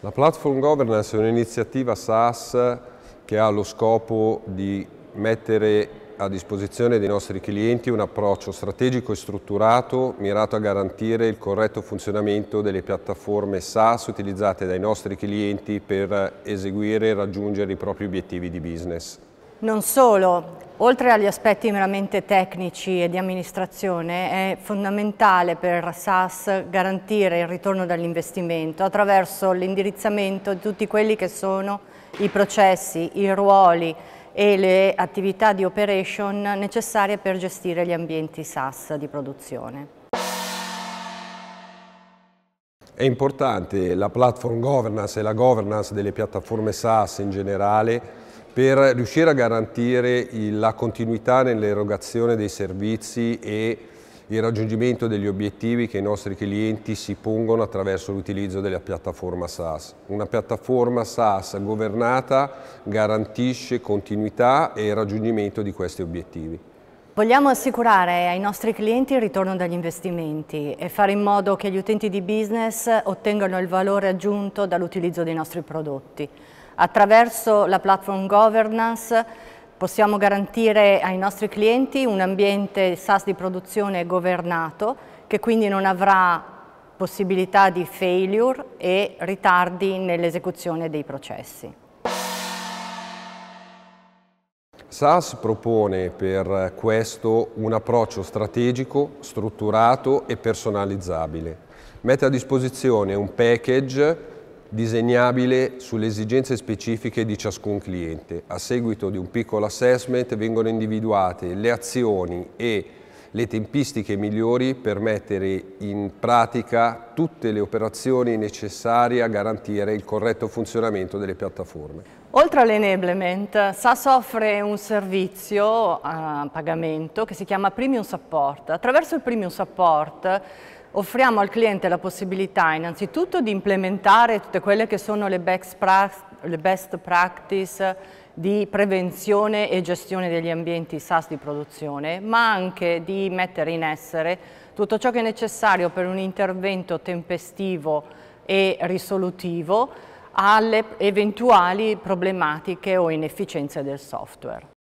La Platform Governance è un'iniziativa SaaS che ha lo scopo di mettere a disposizione dei nostri clienti un approccio strategico e strutturato mirato a garantire il corretto funzionamento delle piattaforme SaaS utilizzate dai nostri clienti per eseguire e raggiungere i propri obiettivi di business. Non solo, oltre agli aspetti meramente tecnici e di amministrazione, è fondamentale per SAS garantire il ritorno dall'investimento attraverso l'indirizzamento di tutti quelli che sono i processi, i ruoli e le attività di operation necessarie per gestire gli ambienti SAS di produzione. È importante la platform governance e la governance delle piattaforme SAS in generale per riuscire a garantire la continuità nell'erogazione dei servizi e il raggiungimento degli obiettivi che i nostri clienti si pongono attraverso l'utilizzo della piattaforma SaaS. Una piattaforma SaaS governata garantisce continuità e il raggiungimento di questi obiettivi. Vogliamo assicurare ai nostri clienti il ritorno dagli investimenti e fare in modo che gli utenti di business ottengano il valore aggiunto dall'utilizzo dei nostri prodotti. Attraverso la platform governance possiamo garantire ai nostri clienti un ambiente SaaS di produzione governato che quindi non avrà possibilità di failure e ritardi nell'esecuzione dei processi. SAS propone per questo un approccio strategico, strutturato e personalizzabile. Mette a disposizione un package disegnabile sulle esigenze specifiche di ciascun cliente. A seguito di un piccolo assessment vengono individuate le azioni e le tempistiche migliori per mettere in pratica tutte le operazioni necessarie a garantire il corretto funzionamento delle piattaforme. Oltre all'enablement, SAS offre un servizio a pagamento che si chiama Premium Support. Attraverso il Premium Support offriamo al cliente la possibilità innanzitutto di implementare tutte quelle che sono le best practice di prevenzione e gestione degli ambienti SAS di produzione, ma anche di mettere in essere tutto ciò che è necessario per un intervento tempestivo e risolutivo alle eventuali problematiche o inefficienze del software.